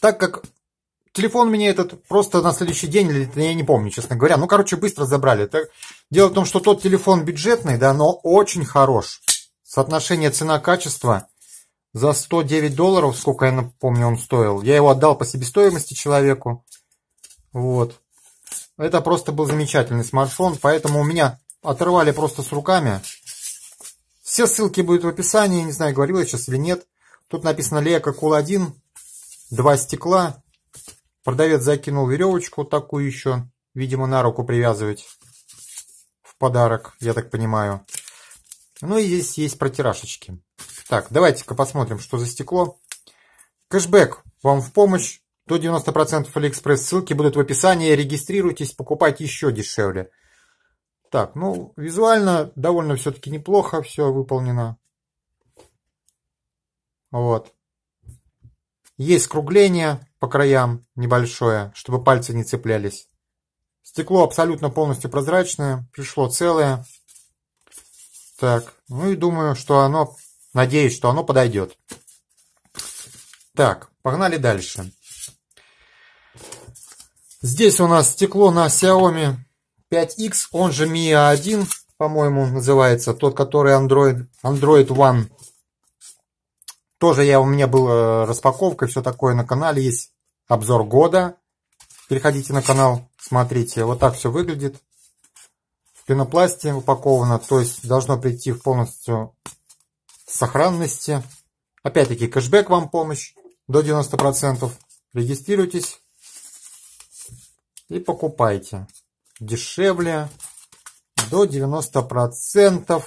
так как телефон мне этот просто на следующий день, или я не помню, честно говоря. Ну, короче, быстро забрали. Так, дело в том, что тот телефон бюджетный, да, но очень хорош. Соотношение цена-качество за 109 долларов, сколько я напомню, он стоил. Я его отдал по себестоимости человеку. Вот. Это просто был замечательный смартфон, поэтому у меня оторвали просто с руками. Все ссылки будут в описании, не знаю, говорил я сейчас или нет. Тут написано Leica Cool 1, два стекла. Продавец закинул веревочку такую еще, видимо, на руку привязывать в подарок, я так понимаю. Ну и здесь есть протирашечки. Так, давайте-ка посмотрим, что за стекло. Кэшбэк вам в помощь. До 90% Алиэкспресс. Ссылки будут в описании. Регистрируйтесь, покупайте еще дешевле. Так, ну, визуально довольно все-таки неплохо все выполнено. Вот. Есть скругление по краям небольшое, чтобы пальцы не цеплялись. Стекло абсолютно полностью прозрачное, пришло целое. Так, ну и думаю, что оно, надеюсь, что оно подойдет. Так, погнали дальше. Здесь у нас стекло на Xiaomi 5X, он же Mi A1, по-моему, называется, тот, который Android, Android One. Тоже я, у меня была распаковка, все такое на канале есть. Обзор года. Переходите на канал, смотрите. Вот так все выглядит. В пенопласте упаковано, то есть должно прийти в полностью сохранности. Опять-таки кэшбэк вам помощь до 90%. Регистрируйтесь и покупайте. Дешевле до 90%.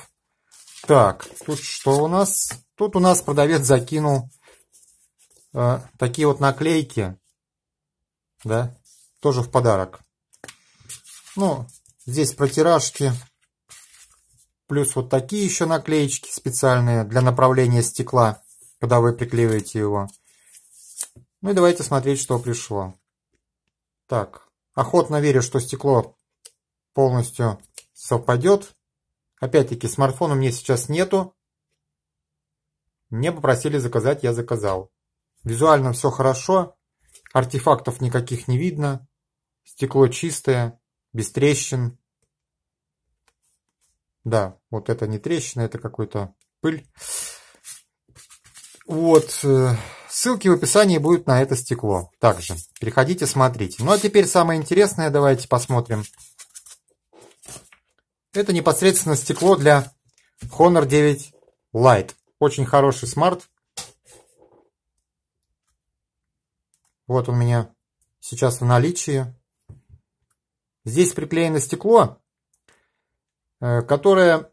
Так, тут что у нас? Тут у нас продавец закинул э, такие вот наклейки, да, тоже в подарок. Ну, здесь протиражки, плюс вот такие еще наклеечки специальные для направления стекла, когда вы приклеиваете его. Ну и давайте смотреть, что пришло. Так, охотно верю, что стекло полностью совпадет Опять-таки, смартфона у меня сейчас нету. Мне попросили заказать, я заказал. Визуально все хорошо, артефактов никаких не видно, стекло чистое, без трещин. Да, вот это не трещина, это какой-то пыль. Вот, э, ссылки в описании будут на это стекло также. Переходите, смотрите. Ну а теперь самое интересное, давайте посмотрим. Это непосредственно стекло для Honor 9 Lite. Очень хороший смарт. Вот у меня сейчас в наличии. Здесь приклеено стекло, э, которое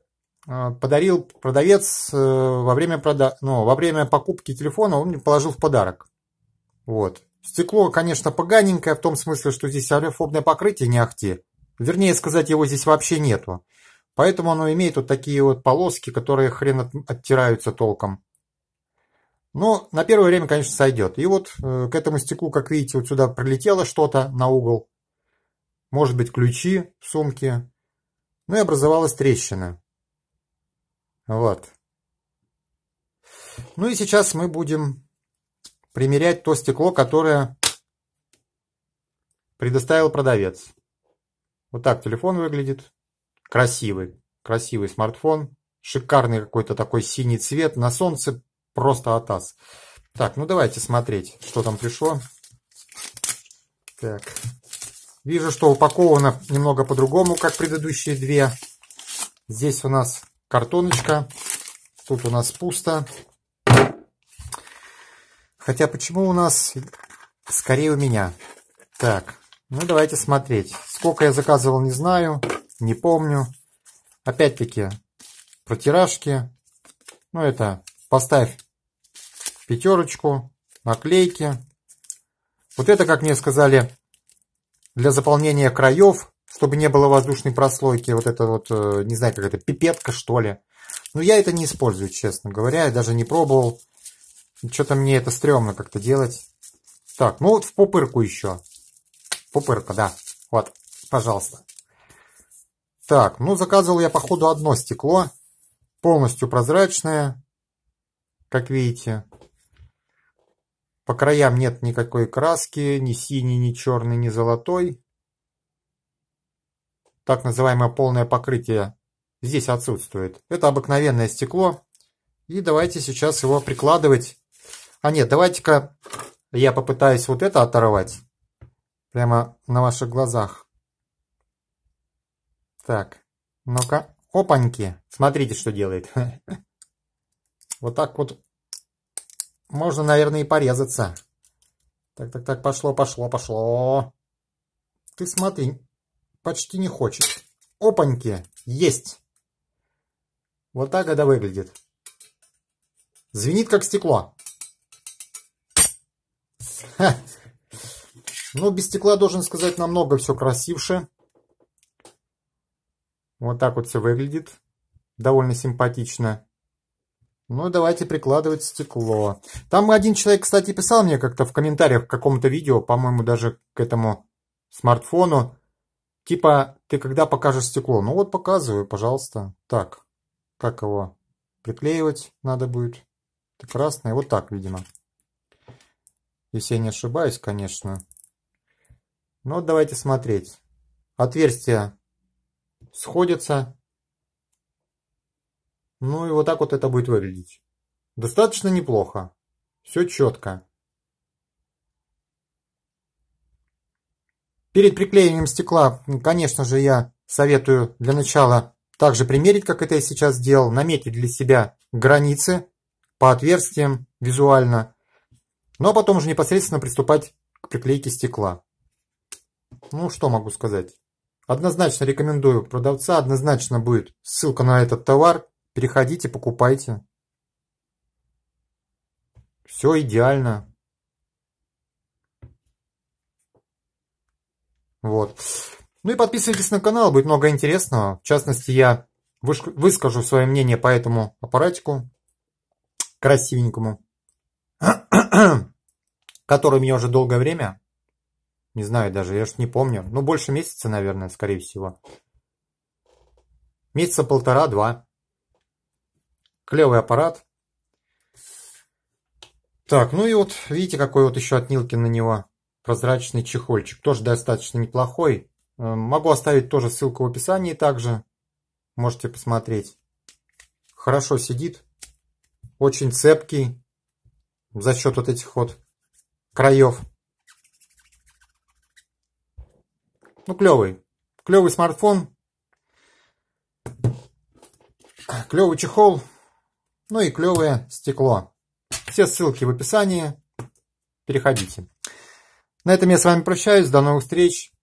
э, подарил продавец э, во время, прода... ну, во время покупки телефона, он мне положил в подарок. Вот. Стекло, конечно, поганенькое, в том смысле, что здесь олеофобное покрытие не ахти. Вернее сказать, его здесь вообще нету. Поэтому оно имеет вот такие вот полоски, которые хрен от, оттираются толком. Но на первое время, конечно, сойдет. И вот э, к этому стеклу, как видите, вот сюда прилетело что-то на угол. Может быть, ключи в сумке. Ну и образовалась трещина. Вот. Ну и сейчас мы будем примерять то стекло, которое предоставил продавец. Вот так телефон выглядит. Красивый. Красивый смартфон. Шикарный какой-то такой синий цвет. На солнце просто атас. Так, ну давайте смотреть, что там пришло. Так. Вижу, что упаковано немного по-другому, как предыдущие две. Здесь у нас картоночка. Тут у нас пусто. Хотя почему у нас... Скорее у меня. Так, ну, давайте смотреть. Сколько я заказывал, не знаю, не помню. Опять-таки, протиражки. Ну, это поставь пятерочку, наклейки. Вот это, как мне сказали, для заполнения краев, чтобы не было воздушной прослойки. Вот это вот, э, не знаю, как это, пипетка, что ли. Но я это не использую, честно говоря. Я даже не пробовал. Что-то мне это стрёмно как-то делать. Так, ну вот в пупырку еще. Пупырка, да. Вот, пожалуйста. Так, ну заказывал я походу одно стекло. Полностью прозрачное, как видите. По краям нет никакой краски, ни синий, ни черный, ни золотой. Так называемое полное покрытие здесь отсутствует. Это обыкновенное стекло. И давайте сейчас его прикладывать. А нет, давайте-ка я попытаюсь вот это оторвать. Прямо на ваших глазах. Так, ну-ка. Опаньки! Смотрите, что делает. Вот так вот можно, наверное, и порезаться. Так, так, так, пошло, пошло, пошло. Ты смотри, почти не хочет. Опаньки! Есть! Вот так это выглядит. Звенит, как стекло. Ха. Но ну, без стекла, должен сказать, намного все красивше. Вот так вот все выглядит. Довольно симпатично. Ну, давайте прикладывать стекло. Там один человек, кстати, писал мне как-то в комментариях к какому-то видео, по-моему, даже к этому смартфону. Типа, ты когда покажешь стекло? Ну вот показываю, пожалуйста. Так, как его приклеивать надо будет? Это красное, вот так, видимо. Если я не ошибаюсь, конечно. Ну вот давайте смотреть. Отверстия сходятся. Ну и вот так вот это будет выглядеть. Достаточно неплохо. Все четко. Перед приклеиванием стекла, конечно же, я советую для начала также примерить, как это я сейчас сделал, наметить для себя границы по отверстиям визуально, ну а потом уже непосредственно приступать к приклейке стекла. Ну, что могу сказать? Однозначно рекомендую продавца, однозначно будет ссылка на этот товар. Переходите, покупайте. Все идеально. Вот. Ну и подписывайтесь на канал, будет много интересного. В частности, я выскажу свое мнение по этому аппаратику красивенькому, который мне уже долгое время не знаю даже, я ж не помню. Ну, больше месяца, наверное, скорее всего. Месяца полтора-два. Клевый аппарат. Так, ну и вот, видите, какой вот еще от Нилки на него прозрачный чехольчик. Тоже достаточно неплохой. Э, могу оставить тоже ссылку в описании также. Можете посмотреть. Хорошо сидит. Очень цепкий. За счет вот этих вот краев. Ну, клевый. Клевый смартфон. Клевый чехол. Ну и клевое стекло. Все ссылки в описании. Переходите. На этом я с вами прощаюсь. До новых встреч.